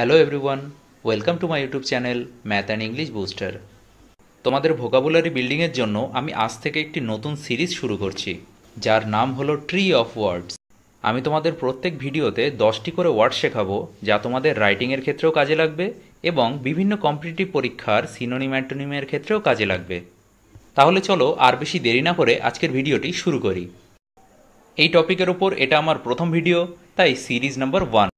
hello everyone welcome to my YouTube channel math and English booster তোমাদের vocabulary বিল্ডিংয়ের জন্য আমি আজ থেকে একটি নতুন সিরিজ শুরু করছি যার নাম হলো ট্রি অফ ওয়ার্ডস আমি তোমাদের প্রত্যেক ভিডিওতে দশটি করে ওয়ার্ড শেখাবো যা তোমাদের রাইটিংয়ের ক্ষেত্রেও কাজে লাগবে এবং বিভিন্ন কম্পিটিটিভ পরীক্ষার সিনোনিম অ্যান্টোনিমের ক্ষেত্রেও কাজে লাগবে তাহলে চলো আর বেশি দেরি না করে আজকের ভিডিওটি শুরু করি এই টপিকের ওপর এটা আমার প্রথম ভিডিও তাই সিরিজ নাম্বার ওয়ান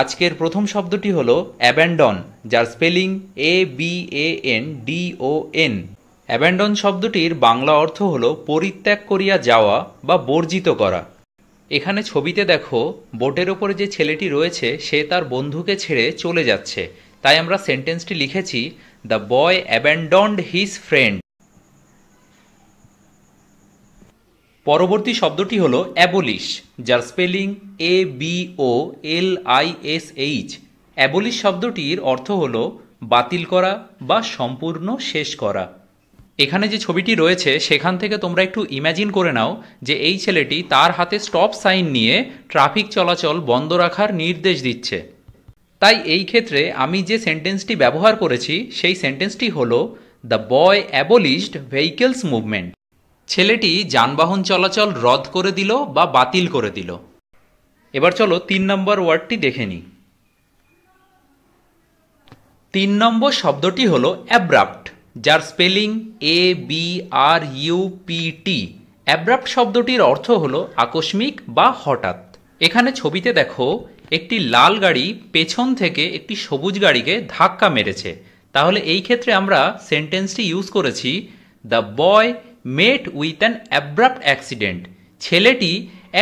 আজকের প্রথম শব্দটি হলো অ্যাব্যান্ডন যার spelling A B A N D O N abandon শব্দটির বাংলা অর্থ হল পরিত্যাগ করিয়া যাওয়া বা বর্জিত করা এখানে ছবিতে দেখো বোটের ওপরে যে ছেলেটি রয়েছে সে তার বন্ধুকে ছেড়ে চলে যাচ্ছে তাই আমরা সেন্টেন্সটি লিখেছি the boy abandoned his friend পরবর্তী শব্দটি হল অ্যাবলিশ যার spelling A B O L I S H abolish শব্দটির অর্থ হল বাতিল করা বা সম্পূর্ণ শেষ করা এখানে যে ছবিটি রয়েছে সেখান থেকে তোমরা একটু ইম্যাজিন করে নাও যে এই ছেলেটি তার হাতে স্টপ সাইন নিয়ে ট্রাফিক চলাচল বন্ধ রাখার নির্দেশ দিচ্ছে তাই এই ক্ষেত্রে আমি যে সেন্টেন্সটি ব্যবহার করেছি সেই সেন্টেন্সটি হল the boy abolished vehicles movement ছেলেটি যানবাহন চলাচল রদ করে দিল বা বাতিল করে দিল এবার চলো তিন নম্বর ওয়ার্ডটি দেখে নিই তিন নম্বর শব্দটি হল অ্যাব্রাপ্ট যার spelling A B R U P T abrupt শব্দটির অর্থ হল আকস্মিক বা হঠাৎ এখানে ছবিতে দেখো একটি লাল গাড়ি পেছন থেকে একটি সবুজ গাড়িকে ধাক্কা মেরেছে তাহলে এই ক্ষেত্রে আমরা সেন্টেন্সটি ইউজ করেছি the boy met with an abrupt accident ছেলেটি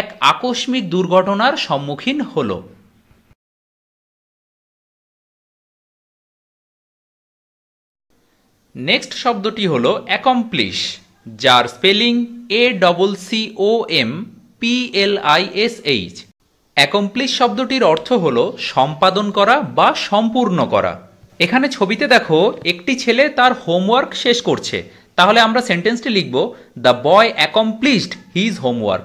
এক আকস্মিক দুর্ঘটনার সম্মুখীন হল নেক্সট শব্দটি হল অ্যাকমপ্লিশ যার spelling A double C O M P L I S H accomplish শব্দটির অর্থ হলো সম্পাদন করা বা সম্পূর্ণ করা এখানে ছবিতে দেখো একটি ছেলে তার হোমওয়ার্ক শেষ করছে তাহলে আমরা সেন্টেন্সটি লিখব the boy accomplished his homework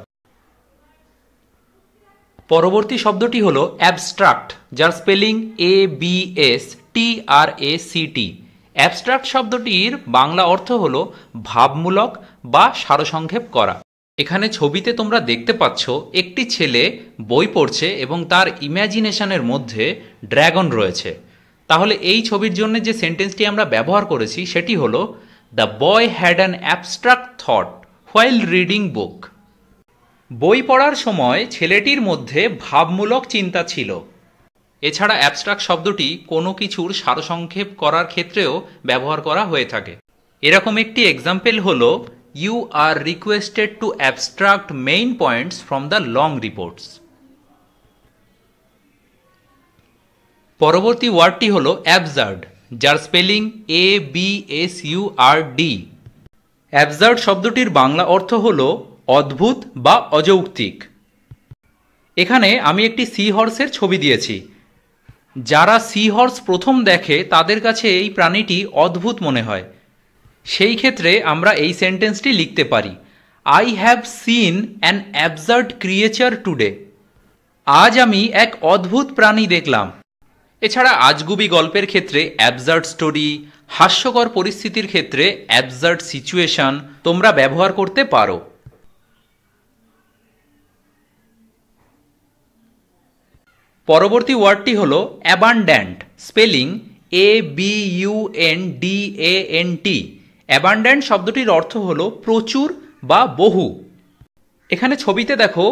পরবর্তী শব্দটি হল অ্যাবস্ট্রাক্ট যার spelling A B S T R A C T abstract শব্দটির বাংলা অর্থ হল ভাবমূলক বা সারসংক্ষেপ করা এখানে ছবিতে তোমরা দেখতে পাচ্ছ একটি ছেলে বই পড়ছে এবং তার ইম্যাজিনেশনের মধ্যে ড্র্যাগন রয়েছে তাহলে এই ছবির জন্য যে সেন্টেন্সটি আমরা ব্যবহার করেছি সেটি হলো the boy had an abstract thought while reading book বই পড়ার সময় ছেলেটির মধ্যে ভাবমূলক চিন্তা ছিল এছাড়া অ্যাবস্ট্রাক্ট শব্দটি কোনো কিছুর সারসংক্ষেপ করার ক্ষেত্রেও ব্যবহার করা হয়ে থাকে এরকম একটি এক্সাম্পল হল you are requested to abstract main points from the long reports পরবর্তী ওয়ার্ডটি হল অ্যাবজার্ড যার spelling A B S U R D absurd শব্দটির বাংলা অর্থ হল অদ্ভুত বা অযৌক্তিক এখানে আমি একটি সি হর্সের ছবি দিয়েছি যারা সি হর্স প্রথম দেখে তাদের কাছে এই প্রাণীটি অদ্ভুত মনে হয় সেই ক্ষেত্রে আমরা এই সেন্টেন্সটি লিখতে পারি I have seen an absurd creature today আজ আমি এক অদ্ভুত প্রাণী দেখলাম এছাড়া আজগুবি গল্পের ক্ষেত্রে অ্যাবজার্ড স্টোরি হাস্যকর পরিস্থিতির ক্ষেত্রে অ্যাবজার্ড সিচুয়েশন তোমরা ব্যবহার করতে পারো পরবর্তী ওয়ার্ডটি হল abundant spelling A B U N D A N T abundant শব্দটির অর্থ হল প্রচুর বা বহু এখানে ছবিতে দেখো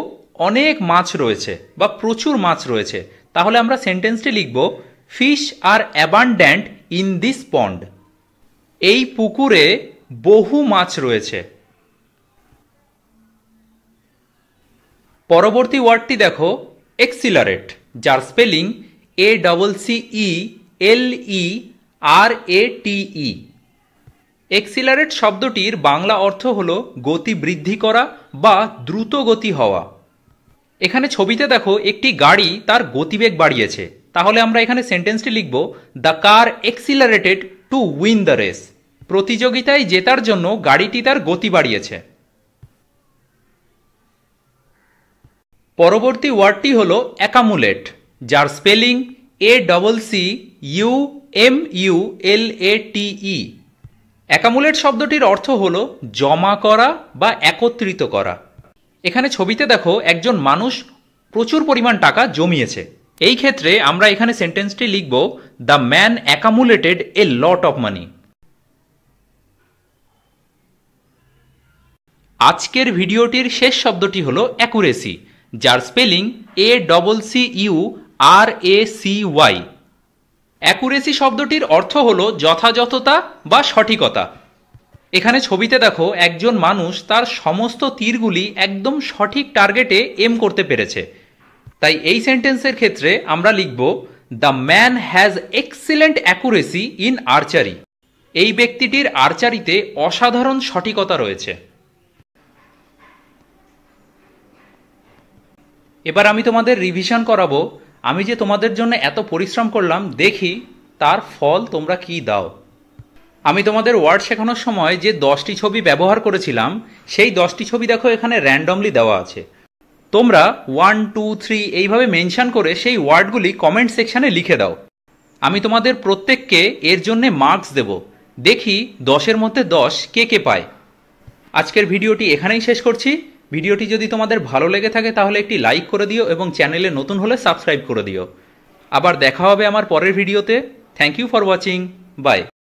অনেক মাছ রয়েছে বা প্রচুর মাছ রয়েছে তাহলে আমরা সেন্টেন্সটি লিখব fish are abundant in this pond এই পুকুরে বহু মাছ রয়েছে পরবর্তী ওয়ার্ডটি দেখো এক্সিলারেট যার spelling A double C E L E R A T E accelerate শব্দটির বাংলা অর্থ হল গতি বৃদ্ধি করা বা দ্রুত গতি হওয়া এখানে ছবিতে দেখো একটি গাড়ি তার গতিবেগ বাড়িয়েছে তাহলে আমরা এখানে সেন্টেন্সটি লিখব the car accelerated to win the race প্রতিযোগিতায় জেতার জন্য গাড়িটি তার গতি বাড়িয়েছে পরবর্তী ওয়ার্ডটি হল অ্যাকামুলেট যার spelling A double C U M U L A T E accumulate শব্দটির অর্থ হল জমা করা বা একত্রিত করা এখানে ছবিতে দেখো একজন মানুষ প্রচুর পরিমাণ টাকা জমিয়েছে এই ক্ষেত্রে আমরা এখানে সেন্টেন্সটি লিখব the man accumulated a lot of money আজকের ভিডিওটির শেষ শব্দটি হল অ্যাকুরেসি যার spelling A double C U R A C Y accuracy শব্দটির অর্থ হল যথাযথতা বা সঠিকতা এখানে ছবিতে দেখো একজন মানুষ তার সমস্ত তীরগুলি একদম সঠিক টার্গেটে এম করতে পেরেছে তাই এই সেন্টেন্সের ক্ষেত্রে আমরা লিখব the man has excellent accuracy in archery এই ব্যক্তিটির আর্চারিতে অসাধারণ সঠিকতা রয়েছে এবার আমি তোমাদের রিভিশন করাবো আমি যে তোমাদের জন্য এত পরিশ্রম করলাম দেখি তার ফল তোমরা কি দাও আমি তোমাদের ওয়ার্ড শেখানোর সময় যে দশটি ছবি ব্যবহার করেছিলাম সেই দশটি ছবি দেখো এখানে র্যান্ডমলি দেওয়া আছে তোমরা ওয়ান টু থ্রি এইভাবে মেনশন করে সেই ওয়ার্ডগুলি কমেন্ট সেকশানে লিখে দাও আমি তোমাদের প্রত্যেককে এর জন্যে মার্কস দেব দেখি দশের মধ্যে দশ কে কে পায় আজকের ভিডিওটি এখানেই শেষ করছি ভিডিওটি যদি তোমাদের ভালো লেগে থাকে তাহলে একটি লাইক করে দিও এবং চ্যানেলে নতুন হলে সাবস্ক্রাইব করে দিও আবার দেখা হবে আমার পরের ভিডিওতে thank you for watching by